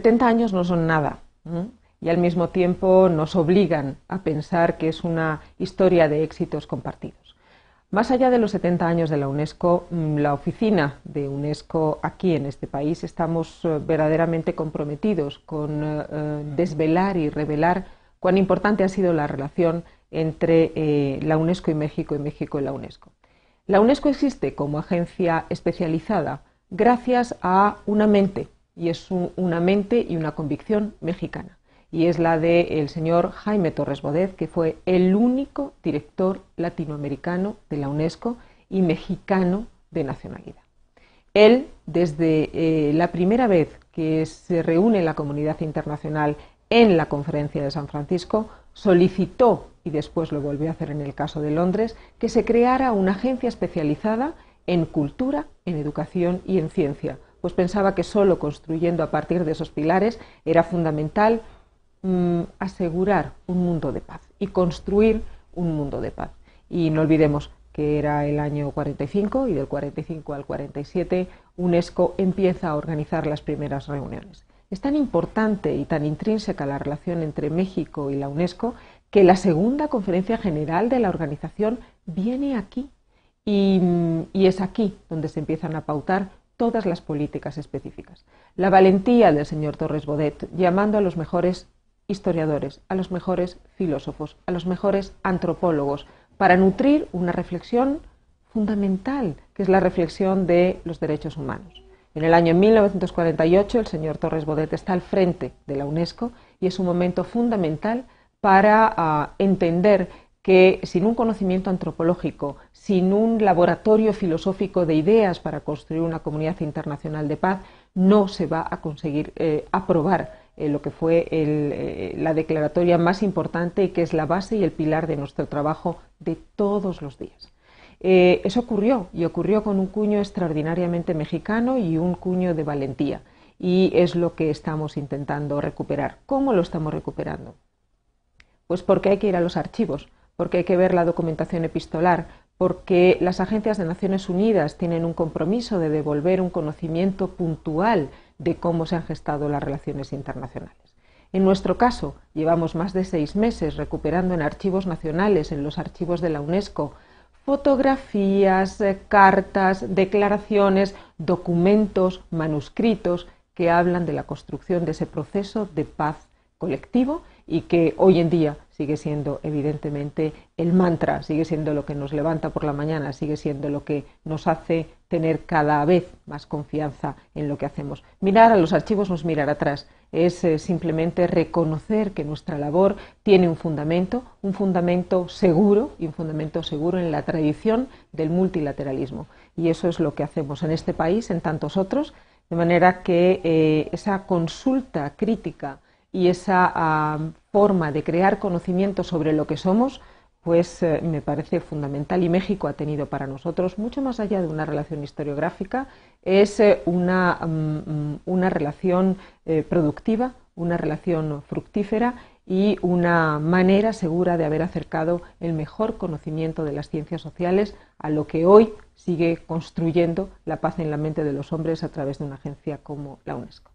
70 años no son nada y al mismo tiempo nos obligan a pensar que es una historia de éxitos compartidos. Más allá de los 70 años de la UNESCO, mm, la oficina de UNESCO aquí en este país estamos eh, verdaderamente comprometidos con eh, eh, desvelar y revelar cuán importante ha sido la relación entre la UNESCO y México y México y la UNESCO. La UNESCO existe como agencia especializada gracias a una mente y es una mente y una convicción mexicana. Y es la del señor Jaime Torres Bodez que fue el único director latinoamericano de la UNESCO y mexicano de nacionalidad. Él, desde eh, la primera vez que se reúne la comunidad internacional en la conferencia de San Francisco, solicitó, y después lo volvió a hacer en el caso de Londres, que se creara una agencia especializada en cultura, en educación y en ciencia, pues pensaba que solo construyendo a partir de esos pilares era fundamental mm, asegurar un mundo de paz y construir un mundo de paz. Y no olvidemos que era el año 45 y del 45 al 47 UNESCO empieza a organizar las primeras reuniones. Es tan importante y tan intrínseca la relación entre México y la UNESCO que la segunda conferencia general de la organización viene aquí y mm, es aquí donde se empiezan a pautar todas las políticas específicas. La valentía del señor Torres Bodet, llamando a los mejores historiadores, a los mejores filósofos, a los mejores antropólogos, para nutrir una reflexión fundamental, que es la reflexión de los derechos humanos. En el año 1948 el señor Torres Bodet está al frente de la UNESCO y es un momento fundamental para ah, entender que sin un conocimiento antropológico, sin un laboratorio filosófico de ideas para construir una comunidad internacional de paz, no se va a conseguir eh, aprobar eh, lo que fue eh, la declaratoria más importante y que es la base y el pilar de nuestro trabajo de todos los días. eso ocurrió y ocurrió con un cuño extraordinariamente mexicano y un cuño de valentía y es lo que estamos intentando recuperar. ¿Cómo lo estamos recuperando? Pues porque hay que ir a los archivos, porque hay que ver la documentación epistolar, porque las agencias de Naciones Unidas tienen un compromiso de devolver un conocimiento puntual de cómo se han gestado las relaciones internacionales. En nuestro caso, llevamos más de seis meses recuperando en archivos nacionales, en los archivos de la UNESCO, fotografías, eh, cartas, declaraciones, documentos, manuscritos que hablan de la construcción de ese proceso de paz colectivo y que hoy en día sigue siendo evidentemente el mantra, sigue siendo lo que nos levanta por la mañana, sigue siendo lo que nos hace tener cada vez más confianza en lo que hacemos. Mirar a los archivos no es mirar atrás, es eh, simplemente reconocer que nuestra labor tiene un fundamento, un fundamento seguro y un fundamento seguro en la tradición del multilateralismo. Y eso es lo que hacemos en este país, en tantos otros, de manera que eh, esa consulta crítica, y esa ah, forma de crear conocimiento sobre lo que somos, pues eh, me parece fundamental y México ha tenido para nosotros, mucho más allá de una relación historiográfica, es eh, mm, mm, una, relación eh, productiva, una relación fructífera y una manera segura de haber acercado el mejor conocimiento de las ciencias sociales a lo que hoy sigue construyendo la paz en la mente de los hombres a través de una agencia como la UNESCO.